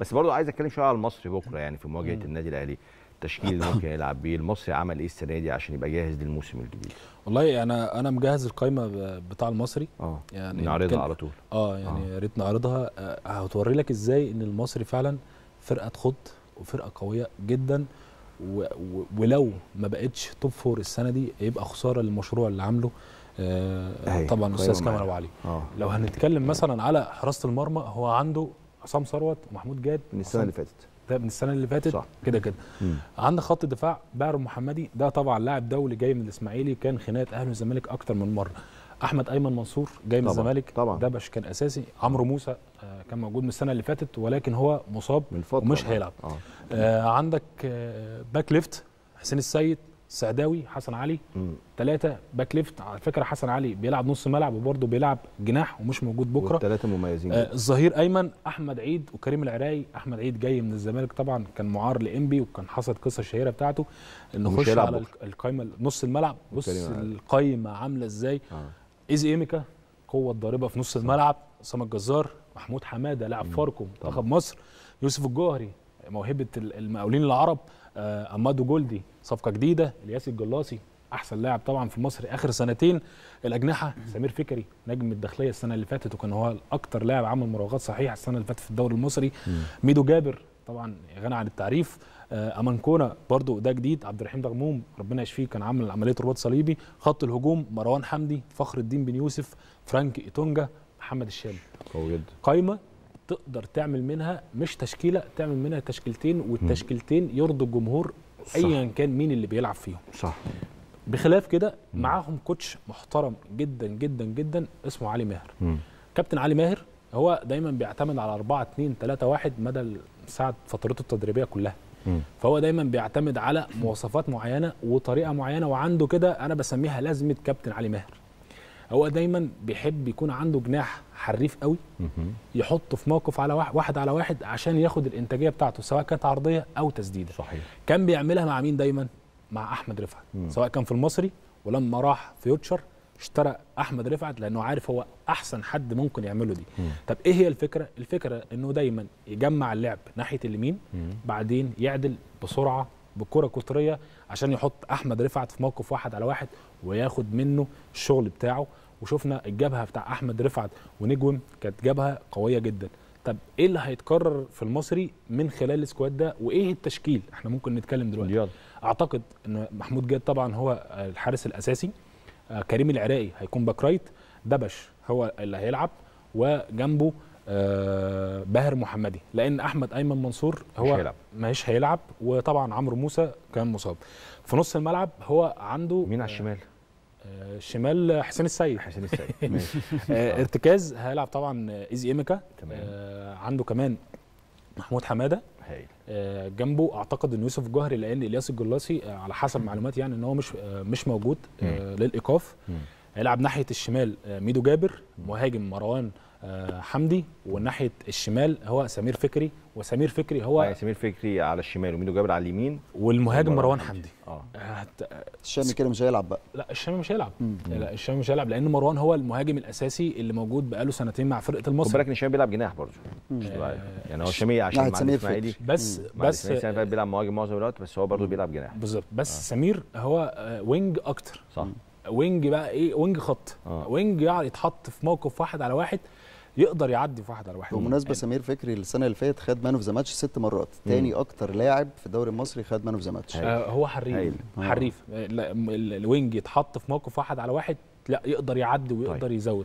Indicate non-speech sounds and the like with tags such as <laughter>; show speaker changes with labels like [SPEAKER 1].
[SPEAKER 1] بس برضو عايز اتكلم شويه على المصري بكره يعني في مواجهه النادي الاهلي التشكيل اللي <coughs> ممكن يلعب بيه المصري عمل ايه السنه دي عشان يبقى جاهز للموسم الجديد والله انا انا مجهز القايمه بتاع المصري اه يعني نعرضها على طول اه يعني آه. يا ريت نعرضها هتوري آه، لك ازاي ان المصري فعلا فرقه تخض وفرقه قويه جدا و... و... ولو ما بقتش توب فور السنه دي يبقى خساره للمشروع اللي عامله آه طبعا استاذ كامل ابو علي آه. لو هنتكلم مثلا على حراسه المرمى هو عنده عصام ثروت ومحمود جاد من السنه اللي فاتت ده من السنه اللي فاتت كده كده مم. عندك خط الدفاع باعر محمدي ده طبعا لاعب دولي جاي من الاسماعيلي كان خناقه اهلي والزمالك اكتر من مره احمد ايمن منصور جاي من الزمالك ده باش كان اساسي عمرو موسى آه كان موجود من السنه اللي فاتت ولكن هو مصاب من ومش هيلعب آه. آه عندك آه باك ليفت حسين السيد السعداوي حسن علي ثلاثه باك ليفت على فكره حسن علي بيلعب نص ملعب وبرضه بيلعب جناح ومش موجود بكره ثلاثه مميزين آه الظهير ايمن احمد عيد وكريم العراقي احمد عيد جاي من الزمالك طبعا كان معار لانبي وكان حصلت قصه شهيره بتاعته انه خش على القايمه نص الملعب بص القايمه عامله ازاي آه. ايزي ايميكا قوه ضاربه في نص الملعب اسامه الجزار محمود حماده لاعب فاركو منتخب مصر يوسف الجوهري موهبه المقاولين العرب آه، امادو جولدي صفقه جديده الياس الجلاصي احسن لاعب طبعا في مصر اخر سنتين الاجنحه سمير فكري نجم الداخليه السنه اللي فاتت وكان هو اكتر لاعب عمل مراوغات صحيحه السنه اللي فاتت في الدوري المصري ميدو جابر طبعا غني عن التعريف آه، امانكونا برضو ده جديد عبد الرحيم دغموم ربنا يشفيه كان عامل عمليه رباط صليبي خط الهجوم مروان حمدي فخر الدين بن يوسف فرانك ايتونجا محمد الشام قوي جدا قايمه تقدر تعمل منها مش تشكيله تعمل منها تشكيلتين والتشكيلتين يرضوا الجمهور ايا كان مين اللي بيلعب فيهم صح بخلاف كده معاهم كوتش محترم جدا جدا جدا اسمه علي ماهر م. كابتن علي ماهر هو دايما بيعتمد على 4 2 3 1 مدى ساعه فترته التدريبيه كلها فهو دايما بيعتمد على مواصفات معينه وطريقه معينه وعنده كده انا بسميها لازمه كابتن علي ماهر هو دايما بيحب يكون عنده جناح حريف قوي يحطه في موقف على واحد, واحد على واحد عشان ياخد الانتاجيه بتاعته سواء كانت عرضيه او تسديده صحيح كان بيعملها مع مين دايما مع احمد رفعت سواء كان في المصري ولما راح فيوتشر اشترى احمد رفعت لانه عارف هو احسن حد ممكن يعمله دي مم. طب ايه هي الفكره الفكره انه دايما يجمع اللعب ناحيه اليمين بعدين يعدل بسرعه بالكره القطريه عشان يحط احمد رفعت في موقف واحد على واحد وياخد منه الشغل بتاعه وشفنا الجبهه بتاع احمد رفعت ونجوم كانت جبهه قويه جدا طب ايه اللي هيتكرر في المصري من خلال السكواد ده وايه التشكيل احنا ممكن نتكلم دلوقتي يلا. اعتقد ان محمود جاد طبعا هو الحارس الاساسي آه، كريم العراقي هيكون باك رايت دبش هو اللي هيلعب وجنبه آه، باهر محمدي لان احمد ايمن منصور هو هيلعب. مش هيلعب وطبعا عمرو موسى كان مصاب في نص الملعب هو عنده مين على الشمال آه، آه، شمال حسين السيد حسين السيد <laughs> ارتكاز هيلعب طبعا ايزي ايميكا تمام عنده كمان محمود حماده هايل جنبه اعتقد ان يوسف جوهري لان الياس الجلاسي على حسب معلوماتي يعني ان هو مش مش موجود للايقاف هيلعب ناحيه الشمال آه، ميدو جابر مهاجم مروان آه، حمدي وناحيه الشمال هو سمير فكري وسمير فكري هو آه، سمير فكري على الشمال وميدو جابر على اليمين والمهاجم مروان حمدي اه الشامي كده مش هيلعب بقى لا الشامي مش هيلعب لا الشامي مش هيلعب لان مروان هو المهاجم الاساسي اللي موجود بقاله سنتين مع فرقه المصري خد بالك ان الشامي بيلعب جناح برضه يعني هو الشامي عشان مع فكري بس بس فكري بيلعب مهاجم معظم الوقت بس هو برضه بيلعب جناح بالظبط بس آه. سمير هو وينج اكتر صح وينج بقى ايه وينج خط آه. وينج يعني يتحط في موقف واحد على واحد يقدر يعدي في واحد على واحد بالمناسبه يعني. سمير فكري السنه اللي فاتت خد مان اوف ذا ماتش ست مرات تاني اكتر لاعب في الدوري المصري خد مان اوف ذا ماتش هو حريف هيل. حريف آه. الوينج يتحط في موقف واحد على واحد لا يقدر يعدي ويقدر طيب. يزود